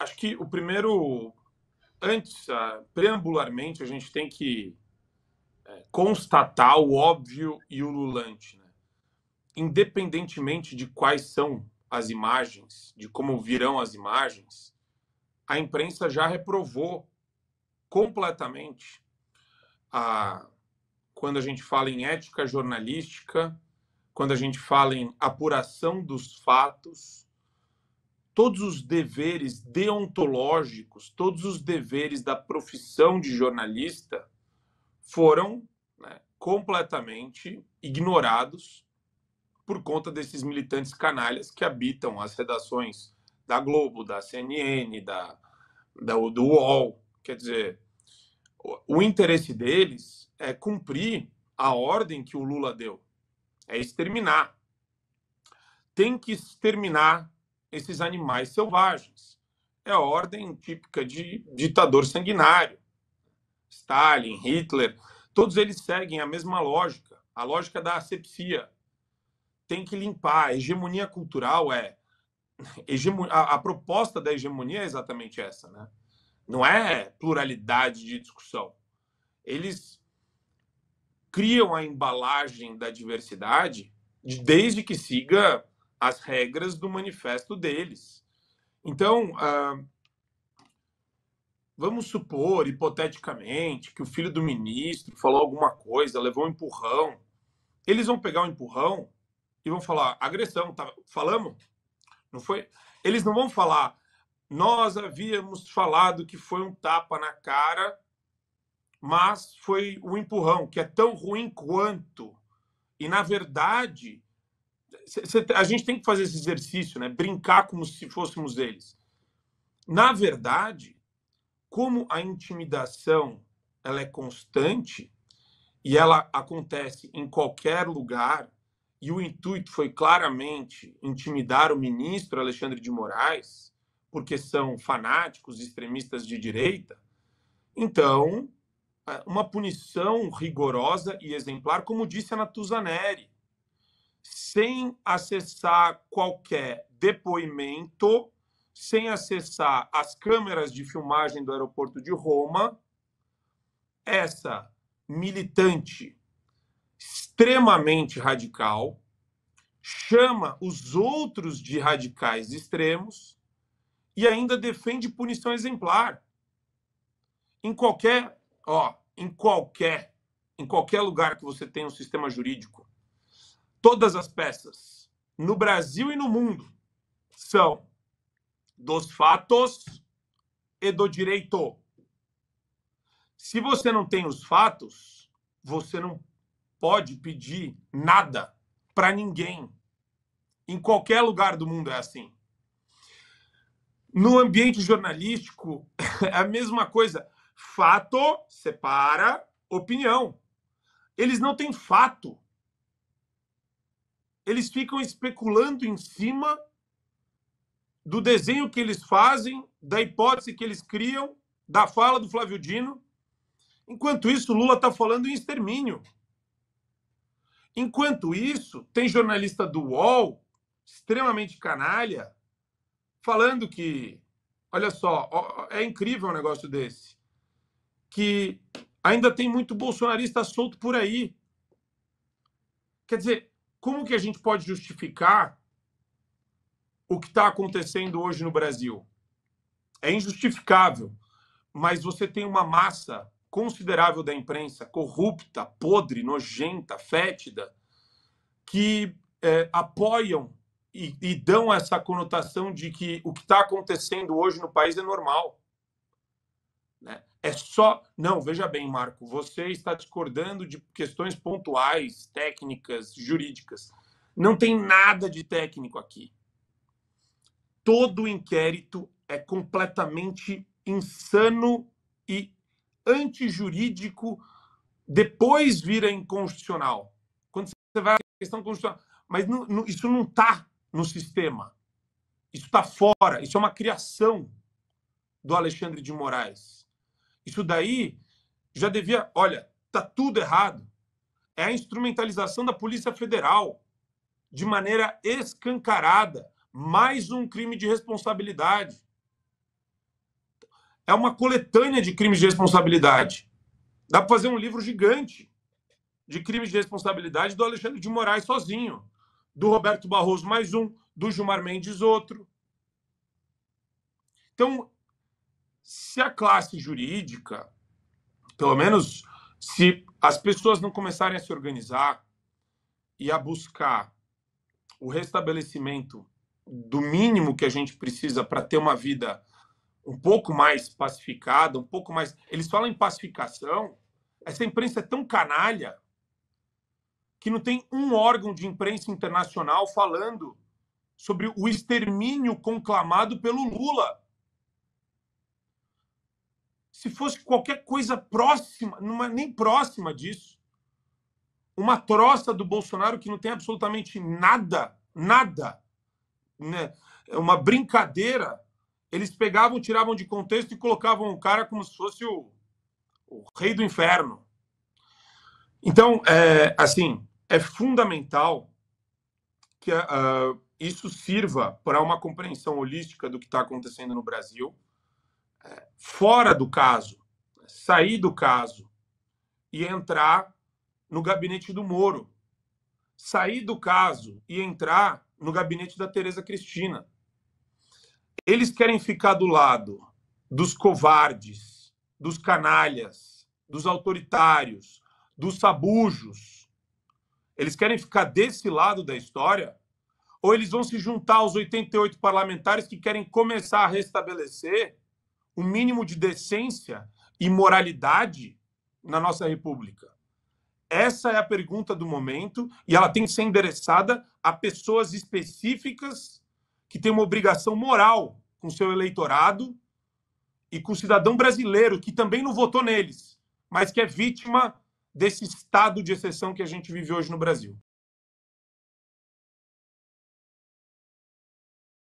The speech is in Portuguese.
acho que o primeiro, antes, uh, preambularmente, a gente tem que uh, constatar o óbvio e o lulante. Né? Independentemente de quais são as imagens, de como virão as imagens, a imprensa já reprovou completamente a quando a gente fala em ética jornalística, quando a gente fala em apuração dos fatos, todos os deveres deontológicos, todos os deveres da profissão de jornalista foram né, completamente ignorados por conta desses militantes canalhas que habitam as redações da Globo, da CNN, da, da do UOL. Quer dizer, o, o interesse deles é cumprir a ordem que o Lula deu, é exterminar. Tem que exterminar esses animais selvagens. É a ordem típica de ditador sanguinário. Stalin, Hitler, todos eles seguem a mesma lógica, a lógica da asepsia. Tem que limpar. A hegemonia cultural é. A, proposta da hegemonia é exatamente essa, né? Não é pluralidade de discussão. Eles criam a embalagem da diversidade desde que siga as regras do manifesto deles. Então, ah, vamos supor, hipoteticamente, que o filho do ministro falou alguma coisa, levou um empurrão. Eles vão pegar o um empurrão e vão falar: agressão, tá, falamos? Não foi? Eles não vão falar. Nós havíamos falado que foi um tapa na cara, mas foi um empurrão, que é tão ruim quanto. E, na verdade, a gente tem que fazer esse exercício, né? Brincar como se fôssemos eles. Na verdade, como a intimidação ela é constante e ela acontece em qualquer lugar, e o intuito foi claramente intimidar o ministro Alexandre de Moraes, porque são fanáticos extremistas de direita, então é uma punição rigorosa e exemplar, como disse a Natuzaneri, sem acessar qualquer depoimento, sem acessar as câmeras de filmagem do aeroporto de Roma, essa militante extremamente radical chama os outros de radicais extremos e ainda defende punição exemplar em qualquer, ó, em qualquer, em qualquer lugar que você tenha um sistema jurídico todas as peças, no Brasil e no mundo, são dos fatos e do direito. Se você não tem os fatos, você não pode pedir nada para ninguém. Em qualquer lugar do mundo é assim. No ambiente jornalístico, é a mesma coisa. Fato separa opinião. Eles não têm fato eles ficam especulando em cima do desenho que eles fazem, da hipótese que eles criam, da fala do Flávio Dino. Enquanto isso, Lula está falando em extermínio. Enquanto isso, tem jornalista do UOL, extremamente canalha, falando que, olha só, é incrível um negócio desse, que ainda tem muito bolsonarista solto por aí. Quer dizer, como que a gente pode justificar o que está acontecendo hoje no Brasil? É injustificável, mas você tem uma massa considerável da imprensa corrupta, podre, nojenta, fétida, que é, apoiam e, e dão essa conotação de que o que está acontecendo hoje no país é normal. Né? É só. Não, veja bem, Marco, você está discordando de questões pontuais, técnicas, jurídicas. Não tem nada de técnico aqui. Todo inquérito é completamente insano e antijurídico, depois vira inconstitucional. Quando você vai à questão constitucional. Mas não, não, isso não está no sistema. Isso está fora. Isso é uma criação do Alexandre de Moraes. Isso daí já devia. Olha, tá tudo errado. É a instrumentalização da Polícia Federal de maneira escancarada. Mais um crime de responsabilidade. É uma coletânea de crimes de responsabilidade. Dá para fazer um livro gigante de crimes de responsabilidade do Alexandre de Moraes sozinho, do Roberto Barroso mais um, do Gilmar Mendes outro. Então, se a classe jurídica, pelo menos se as pessoas não começarem a se organizar e a buscar o restabelecimento do mínimo que a gente precisa para ter uma vida um pouco mais pacificada, um pouco mais. Eles falam em pacificação. Essa imprensa é tão canalha que não tem um órgão de imprensa internacional falando sobre o extermínio conclamado pelo Lula se fosse qualquer coisa próxima, numa, nem próxima disso, uma troça do Bolsonaro que não tem absolutamente nada, nada, né? uma brincadeira, eles pegavam, tiravam de contexto e colocavam o cara como se fosse o, o rei do inferno. Então, é, assim, é fundamental que uh, isso sirva para uma compreensão holística do que está acontecendo no Brasil fora do caso, sair do caso e entrar no gabinete do Moro, sair do caso e entrar no gabinete da Tereza Cristina. Eles querem ficar do lado dos covardes, dos canalhas, dos autoritários, dos sabujos. Eles querem ficar desse lado da história ou eles vão se juntar aos 88 parlamentares que querem começar a restabelecer o mínimo de decência e moralidade na nossa República? Essa é a pergunta do momento e ela tem que ser endereçada a pessoas específicas que têm uma obrigação moral com seu eleitorado e com o cidadão brasileiro que também não votou neles, mas que é vítima desse estado de exceção que a gente vive hoje no Brasil.